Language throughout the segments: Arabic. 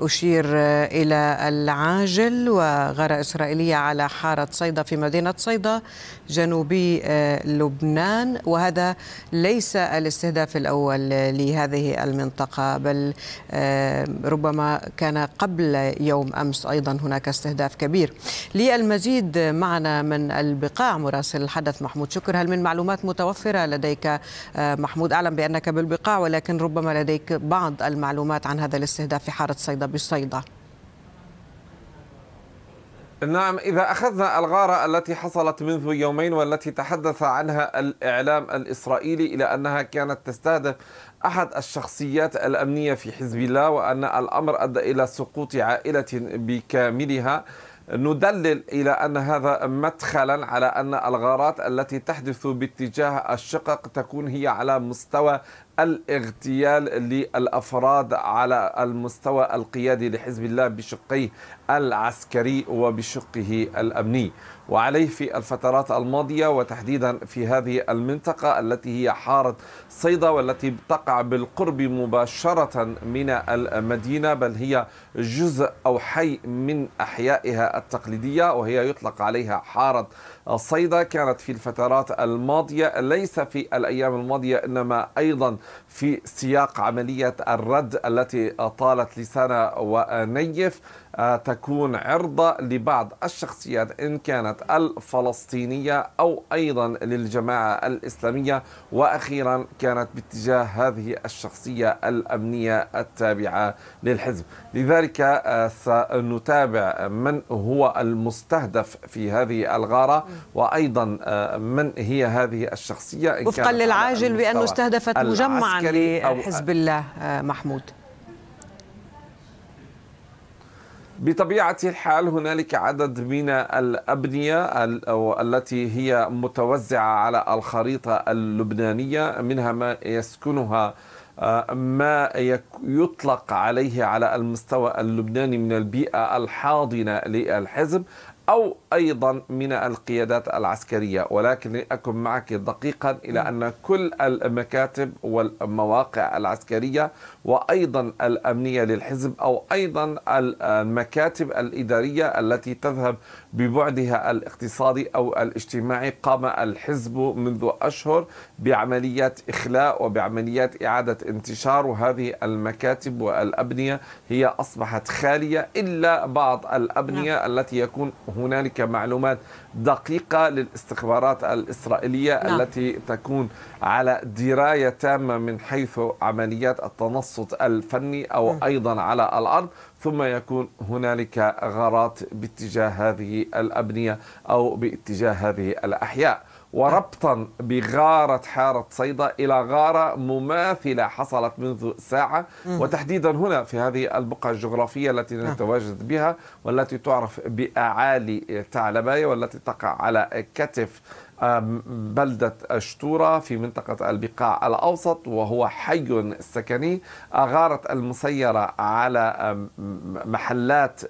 أشير إلى العاجل وغارة إسرائيلية على حارة صيدا في مدينة صيدا جنوبي آه، لبنان وهذا ليس الاستهداف الأول لهذه المنطقة بل آه، ربما كان قبل يوم أمس أيضا هناك استهداف كبير للمزيد معنا من البقاع مراسل الحدث محمود شكر هل من معلومات متوفرة لديك آه، محمود أعلم بأنك بالبقاع ولكن ربما لديك بعض المعلومات عن هذا الاستهداف في حارة صيدا بالصيدة نعم إذا أخذنا الغارة التي حصلت منذ يومين والتي تحدث عنها الإعلام الإسرائيلي إلى أنها كانت تستهدف أحد الشخصيات الأمنية في حزب الله وأن الأمر أدى إلى سقوط عائلة بكاملها ندلل إلى أن هذا مدخلا على أن الغارات التي تحدث باتجاه الشقق تكون هي على مستوى الاغتيال للافراد على المستوى القيادي لحزب الله بشقيه العسكري وبشقه الامني وعليه في الفترات الماضيه وتحديدا في هذه المنطقه التي هي حاره صيدا والتي تقع بالقرب مباشره من المدينه بل هي جزء او حي من احيائها التقليديه وهي يطلق عليها حاره صيدا كانت في الفترات الماضيه ليس في الايام الماضيه انما ايضا في سياق عملية الرد التي طالت لسنة ونيف آه، تكون عرضة لبعض الشخصيات إن كانت الفلسطينية أو أيضا للجماعة الإسلامية وأخيرا كانت باتجاه هذه الشخصية الأمنية التابعة للحزب لذلك آه، سنتابع من هو المستهدف في هذه الغارة وأيضا آه، من هي هذه الشخصية وفقا للعاجل بأنه استهدفت مجمع تجمعا لحزب الله آه، محمود بطبيعة الحال هنالك عدد من الأبنية التي هي متوزعة على الخريطة اللبنانية منها ما يسكنها آه، ما يطلق عليه على المستوى اللبناني من البيئة الحاضنة للحزب أو أيضا من القيادات العسكرية ولكن أكون معك دقيقا إلى أن كل المكاتب والمواقع العسكرية وأيضا الأمنية للحزب أو أيضا المكاتب الإدارية التي تذهب ببعدها الاقتصادي أو الاجتماعي قام الحزب منذ أشهر بعمليات إخلاء وبعمليات إعادة انتشار وهذه المكاتب والأبنية هي أصبحت خالية إلا بعض الأبنية نعم. التي يكون هنالك معلومات دقيقة للاستخبارات الإسرائيلية نعم. التي تكون على دراية تامة من حيث عمليات التنصت الفني أو م. أيضا على الأرض ثم يكون هنالك غارات باتجاه هذه الأبنية أو باتجاه هذه الأحياء وربطا بغارة حارة صيدا إلى غارة مماثلة حصلت منذ ساعة وتحديدا هنا في هذه البقعة الجغرافية التي نعم. نتواجد بها والتي تعرف بأعالي ثعلباية والتي تقع على كتف بلدة الشتورة في منطقة البقاع الأوسط وهو حي سكني أغارت المسيرة على محلات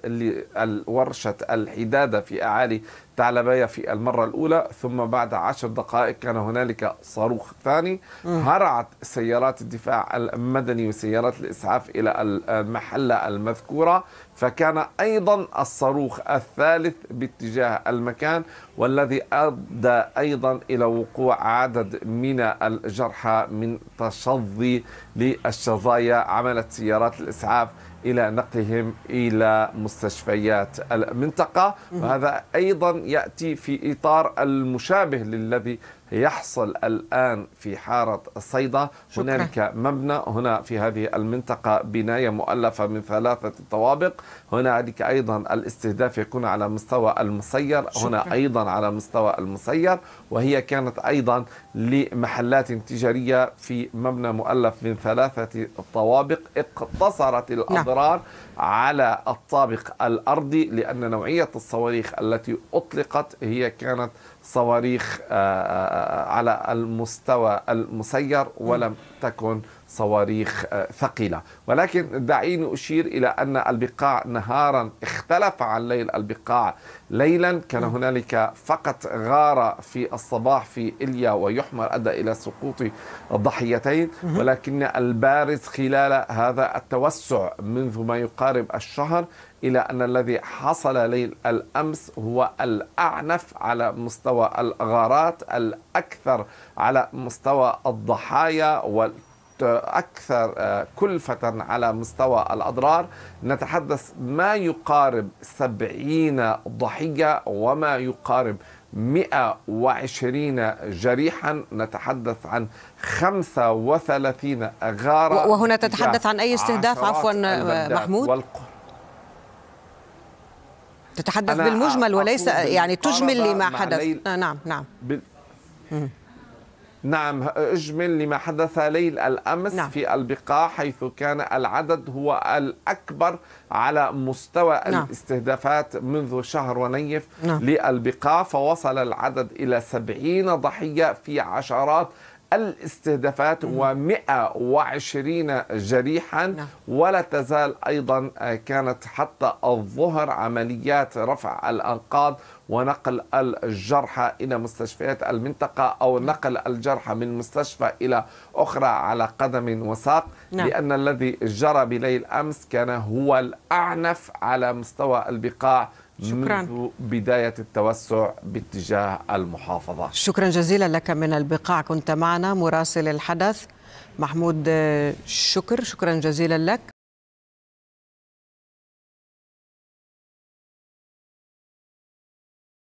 ورشة الحدادة في أعالي تعلبية في المرة الأولى ثم بعد عشر دقائق كان هنالك صاروخ ثاني هرعت سيارات الدفاع المدني وسيارات الإسعاف إلى المحلة المذكورة فكان أيضا الصاروخ الثالث باتجاه المكان والذي أدى أيضا إلى وقوع عدد من الجرحى من تشظي للشظايا عملت سيارات الإسعاف إلى نقلهم إلى مستشفيات المنطقة وهذا أيضا يأتي في إطار المشابه للذي يحصل الآن في حارة الصيدا هنالك مبنى هنا في هذه المنطقة بناية مؤلفة من ثلاثة طوابق هنالك أيضا الاستهداف يكون على مستوى المسير شكرا. هنا أيضا على مستوى المسير وهي كانت أيضا لمحلات تجارية في مبنى مؤلف من ثلاثة طوابق اقتصرت نعم. الأضرار لا. على الطابق الأرضي لأن نوعية الصواريخ التي أطلقت هي كانت صواريخ آآ آه، آآ آه، على المستوى المسير ولم تكن صواريخ آه، ثقيلة ولكن دعيني أشير إلى أن البقاع نهارا اختلف عن ليل البقاع ليلا كان نعم. هنالك فقط غارة في الصباح في إليا ويحمر أدى إلى سقوط الضحيتين ولكن البارز خلال هذا التوسع منذ ما يقارب الشهر إلى أن الذي حصل ليل الأمس هو الأعنف على مستوى الغارات الأكثر على مستوى الضحايا وال أكثر آه، كلفة على مستوى الأضرار نتحدث ما يقارب 70 ضحية وما يقارب 120 جريحا نتحدث عن 35 غارة وهنا تتحدث عن أي استهداف عفوا آه، محمود والق... تتحدث بالمجمل وليس يعني تجمل لما حدث آه، نعم نعم بال... نعم اجمل لما حدث ليل الامس نعم. في البقاع حيث كان العدد هو الاكبر على مستوى نعم. الاستهدافات منذ شهر ونيف نعم. للبقاع فوصل العدد الى 70 ضحيه في عشرات الاستهدافات و120 جريحا نعم. ولا تزال ايضا آه، كانت حتى الظهر عمليات رفع الانقاض ونقل الجرحى الى مستشفيات المنطقه او نعم. نقل الجرحى من مستشفى الى اخرى على قدم وساق نعم. لان الذي جرى بليل امس كان هو الاعنف على مستوى البقاع شكرا منذ بداية التوسع باتجاه المحافظة شكرا جزيلا لك من البقاع كنت معنا مراسل الحدث محمود آه، شكر شكرا جزيلا لك